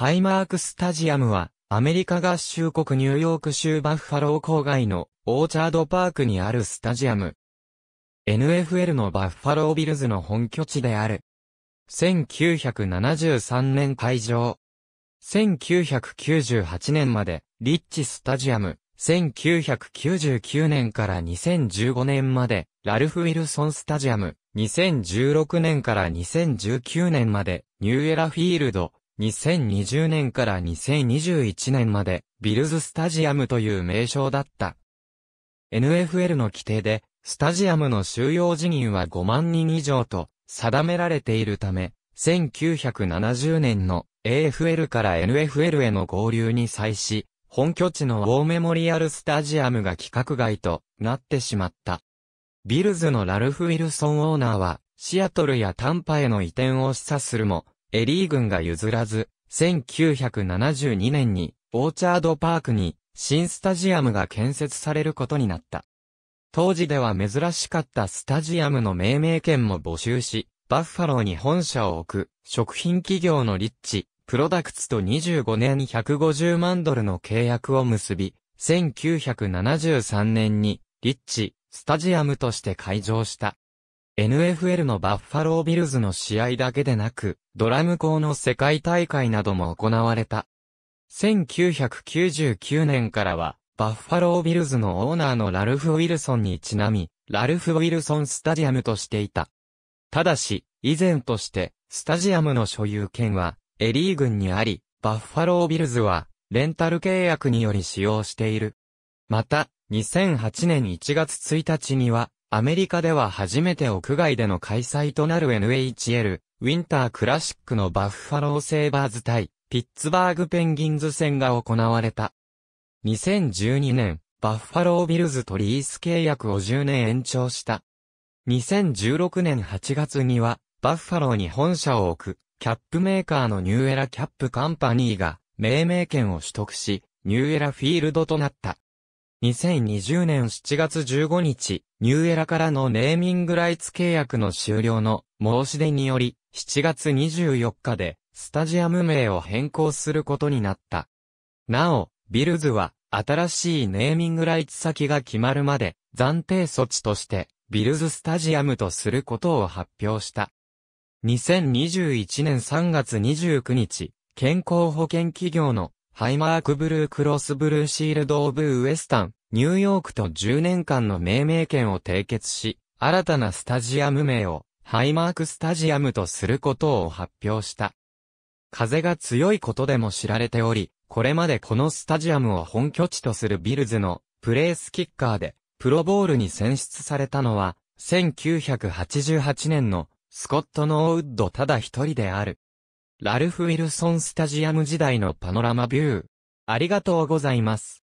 ハイマークスタジアムは、アメリカ合衆国ニューヨーク州バッファロー郊外のオーチャードパークにあるスタジアム。NFL のバッファロービルズの本拠地である。1973年開場。1998年まで、リッチスタジアム。1999年から2015年まで、ラルフ・ウィルソンスタジアム。2016年から2019年まで、ニューエラフィールド。2020年から2021年まで、ビルズスタジアムという名称だった。NFL の規定で、スタジアムの収容人員は5万人以上と定められているため、1970年の AFL から NFL への合流に際し、本拠地のウォーメモリアルスタジアムが規格外となってしまった。ビルズのラルフ・ウィルソンオーナーは、シアトルやタンパへの移転を示唆するも、エリー軍が譲らず、1972年にオーチャードパークに新スタジアムが建設されることになった。当時では珍しかったスタジアムの命名権も募集し、バッファローに本社を置く食品企業のリッチ、プロダクツと25年150万ドルの契約を結び、1973年にリッチ、スタジアムとして開場した。NFL のバッファロービルズの試合だけでなく、ドラム校の世界大会なども行われた。1999年からは、バッファロービルズのオーナーのラルフ・ウィルソンにちなみ、ラルフ・ウィルソンスタジアムとしていた。ただし、以前として、スタジアムの所有権は、エリー軍にあり、バッファロービルズは、レンタル契約により使用している。また、2008年1月1日には、アメリカでは初めて屋外での開催となる NHL ウィンタークラシックのバッファローセイバーズ対ピッツバーグペンギンズ戦が行われた。2012年、バッファロービルズとリース契約を10年延長した。2016年8月には、バッファローに本社を置く、キャップメーカーのニューエラキャップカンパニーが、命名権を取得し、ニューエラフィールドとなった。2020年7月15日、ニューエラからのネーミングライツ契約の終了の申し出により、7月24日で、スタジアム名を変更することになった。なお、ビルズは、新しいネーミングライツ先が決まるまで、暫定措置として、ビルズスタジアムとすることを発表した。2021年3月29日、健康保険企業のハイマークブルークロスブルーシールド・オブ・ウエスタン、ニューヨークと10年間の命名権を締結し、新たなスタジアム名を、ハイマークスタジアムとすることを発表した。風が強いことでも知られており、これまでこのスタジアムを本拠地とするビルズのプレースキッカーでプロボールに選出されたのは1988年のスコット・ノーウッドただ一人である。ラルフ・ウィルソンスタジアム時代のパノラマビュー。ありがとうございます。